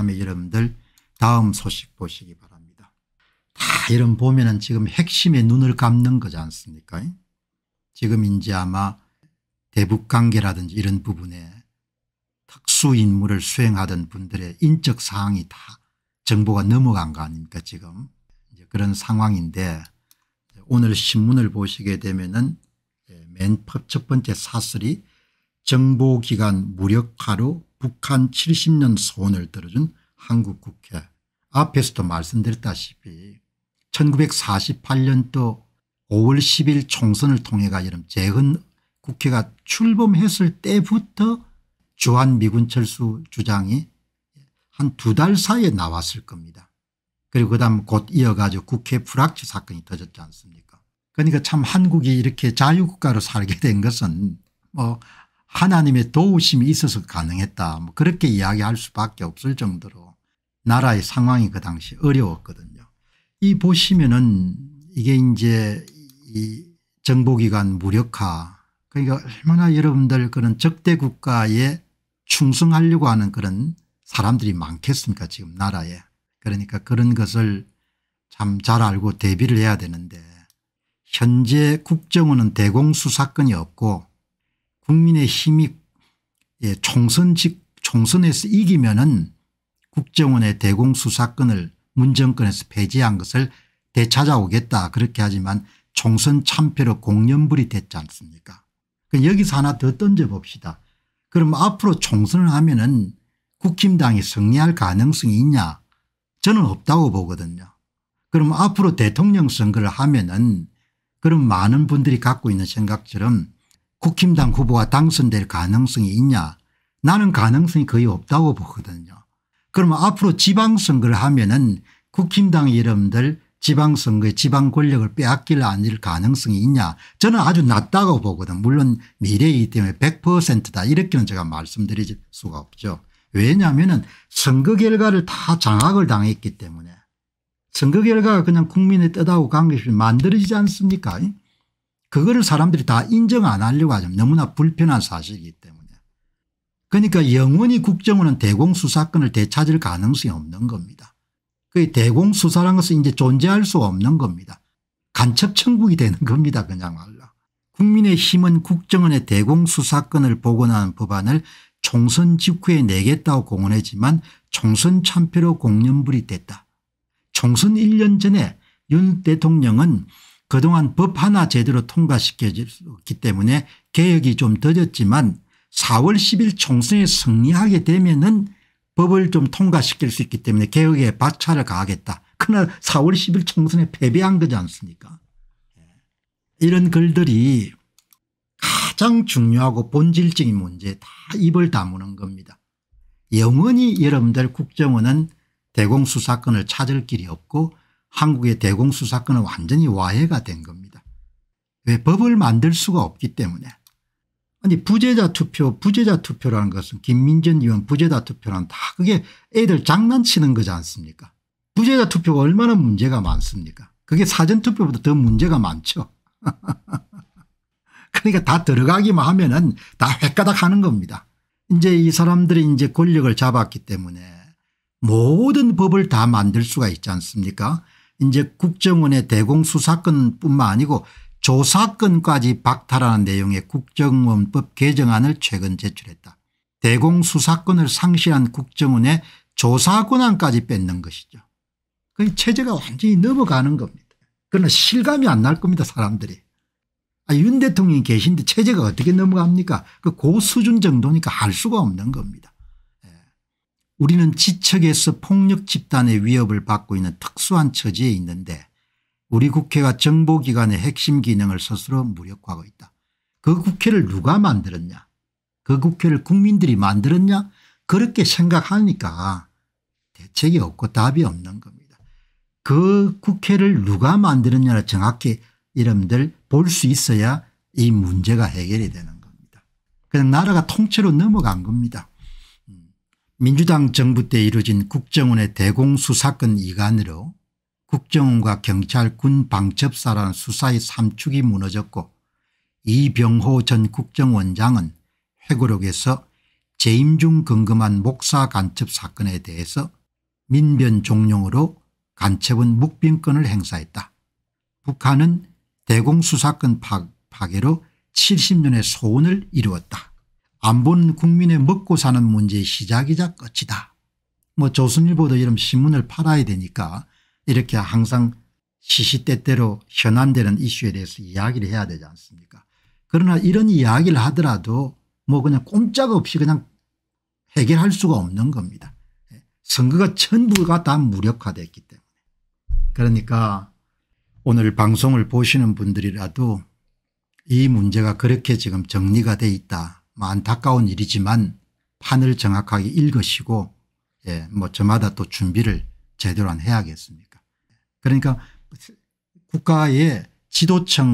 다음에 여러분들 다음 소식 보시기 바랍니다. 다 이런 보면은 지금 핵심에 눈을 감는 거지 않습니까? 지금 이제 아마 대북 관계라든지 이런 부분에 특수 임무를 수행하던 분들의 인적 사항이 다 정보가 넘어간 거 아닙니까 지금 그런 상황인데 오늘 신문을 보시게 되면은 예, 맨첫 번째 사설이 정보기관 무력화로 북한 70년 소원을 들어준 한국 국회 앞에서도 말씀드렸다시피 1948년도 5월 10일 총선을 통해가 여름 재헌 국회가 출범했을 때부터 주한미군 철수 주장이 한 두 달 사이에 나왔을 겁니다. 그리고 그 다음 곧 이어가지고 국회 불확치 사건이 터졌지 않습니까 그러니까 참 한국이 이렇게 자유국가로 살게 된 것은 뭐 하나님의 도우심이 있어서 가능했다 뭐 그렇게 이야기할 수밖에 없을 정도로 나라의 상황이 그 당시 어려웠거든요. 이 보시면은 이게 이제 이 정보기관 무력화 그러니까 얼마나 여러분들 그런 적대 국가에 충성하려고 하는 그런 사람들이 많겠습니까 지금 나라에 그러니까 그런 것을 참 잘 알고 대비를 해야 되는데 현재 국정원은 대공수사권이 없고 국민의 힘이 예, 총선 직, 총선에서 이기면은 국정원의 대공수사권을 문정권에서 폐지한 것을 되찾아오겠다 그렇게 하지만 총선 참패로 공연불이 됐지 않습니까 그 여기서 하나 더 던져봅시다. 그럼 앞으로 총선을 하면 은 국힘당이 승리할 가능성이 있냐 저는 없다고 보거든요. 그럼 앞으로 대통령 선거를 하면 은그럼 많은 분들이 갖고 있는 생각처럼 국힘당 후보가 당선될 가능성이 있냐 나는 가능성이 거의 없다고 보거든요. 그러면 앞으로 지방선거를 하면 은 국힘당 여러분들 지방선거에 지방 권력을 빼앗길 아닐 가능성이 있냐 저는 아주 낮다고 보거든 물론 미래이기 때문에 100%다 이렇게는 제가 말씀드릴 수가 없죠. 왜냐하면 선거 결과를 다 장악을 당했기 때문에 선거 결과가 그냥 국민의 뜻하고 관계없이 만들어지지 않습니까 그거를 사람들이 다 인정 안 하려고 하죠. 너무나 불편한 사실이기 때문에. 그러니까 영원히 국정원은 대공수사권을 되찾을 가능성이 없는 겁니다. 그대공수사라는 것은 이제 존재할 수 없는 겁니다. 간첩천국이 되는 겁니다. 그냥 말로. 국민의힘은 국정원의 대공수사권을 복원하는 법안을 총선 직후에 내겠다고 공언했지만 총선 참패로 공연불이 됐다. 총선 1년 전에 윤 대통령은 그동안 법 하나 제대로 통과시켰기 때문에 개혁이 좀 늦었지만 4월 10일 총선에 승리하게 되면은 법을 좀 통과시킬 수 있기 때문에 개혁에 박차를 가하겠다. 그러나 4월 10일 총선에 패배한 거지 않습니까 예. 이런 글들이 가장 중요하고 본질적인 문제에 다 입을 다무는 겁니다. 영원히 여러분들 국정원은 대공수사건을 찾을 길이 없고 한국의 대공수사권은 완전히 와해가 된 겁니다. 왜 법을 만들 수가 없기 때문에 아니 부재자 투표 부재자 투표라는 것은 김민전 의원 부재자 투표란 다 그게 애들 장난치는 거지 않습니까 부재자 투표가 얼마나 문제가 많습니까 그게 사전투표보다 더 문제가 많죠 그러니까 다 들어가기만 하면 은다 횟가닥 하는 겁니다 이제 이 사람들이 이제 권력을 잡았기 때문에 모든 법을 다 만들 수가 있지 않습니까 이제 국정원의 대공수사권뿐만 아니고 조사권까지 박탈하는 내용의 국정원법 개정안을 최근 제출했다. 대공수사권을 상실한 국정원의 조사권한까지 뺏는 것이죠. 그 체제가 완전히 넘어가는 겁니다. 그러나 실감이 안 날 겁니다 사람들이. 아, 윤 대통령이 계신데 체제가 어떻게 넘어갑니까 그 고수준 정도니까 할 수가 없는 겁니다. 우리는 지척에서 폭력 집단의 위협을 받고 있는 특수한 처지에 있는데 우리 국회가 정보기관의 핵심 기능을 스스로 무력화하고 있다. 그 국회를 누가 만들었냐 그 국회를 국민들이 만들었냐 그렇게 생각하니까 대책이 없고 답이 없는 겁니다. 그 국회를 누가 만들었냐를 정확히 이름들볼 수 있어야 이 문제가 해결이 되는 겁니다. 그냥 나라가 통째로 넘어간 겁니다. 민주당 정부 때 이루어진 국정원의 대공수사건 이간으로 국정원과 경찰 군 방첩사라는 수사의 삼축이 무너졌고 이병호 전 국정원장은 회고록에서 재임 중 검금한 목사 간첩 사건에 대해서 민변 종용으로 간첩은 묵빈권을 행사했다. 북한은 대공수사권 파괴로 70년의 소원을 이루었다. 안본 국민의 먹고 사는 문제의 시작이자 끝이다. 뭐 조선일보도 이런 신문을 팔아야 되니까 이렇게 항상 시시때때로 현안되는 이슈에 대해서 이야기를 해야 되지 않습니까 그러나 이런 이야기를 하더라도 뭐 그냥 꼼짝없이 그냥 해결할 수가 없는 겁니다. 예. 선거가 전부가 다 무력화됐기 때문에. 그러니까 오늘 방송을 보시는 분들이라도 이 문제가 그렇게 지금 정리가 돼 있다 뭐 안타까운 일이지만 판을 정확하게 읽으시고 예, 뭐 저마다 또 준비를 제대로 안 해야 겠습니까 그러니까 국가의 지도층이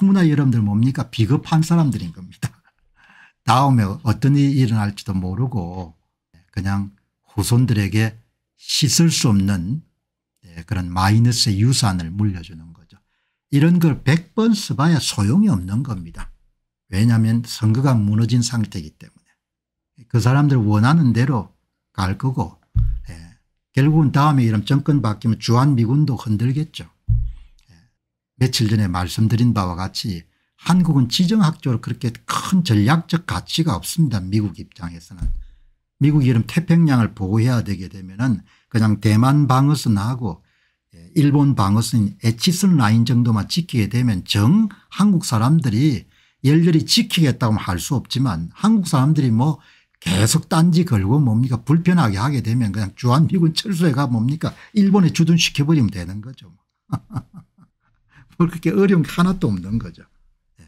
너무나 여러분들 뭡니까 비겁한 사람들인 겁니다. 다음에 어떤 일이 일어날지도 모르고 그냥 후손들에게 씻을 수 없는 예, 그런 마이너스의 유산을 물려주는 거죠. 이런 걸 100번 써봐야 소용이 없는 겁니다. 왜냐하면 선거가 무너진 상태이기 때문에 그 사람들 원하는 대로 갈 거고 예. 결국은 다음에 이런 정권 바뀌면 주한미군도 흔들겠죠. 예. 며칠 전에 말씀드린 바와 같이 한국은 지정학적으로 그렇게 큰 전략적 가치가 없습니다. 미국 입장에서는. 미국이 이런 태평양을 보호해야 되게 되면 은 그냥 대만 방어선하고 예, 일본 방어선 에치슨 라인 정도만 지키게 되면 정 한국 사람들이 열렬히 지키겠다고 할수 없지만 한국 사람들이 뭐 계속 딴지 걸고 뭡니까 불편하게 하게 되면 그냥 주한미군 철수해가 뭡니까 일본에 주둔시켜버리면 되는 거죠. 뭐 그렇게 어려운 게 하나도 없는 거죠. 네.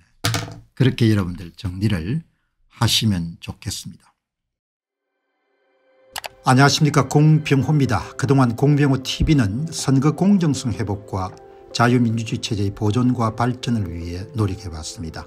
그렇게 여러분들 정리를 하시면 좋겠습니다. 안녕하십니까 공병호입니다. 그동안 공병호 tv는 선거 공정성 회복과 자유민주주의 체제의 보존과 발전을 위해 노력해봤습니다.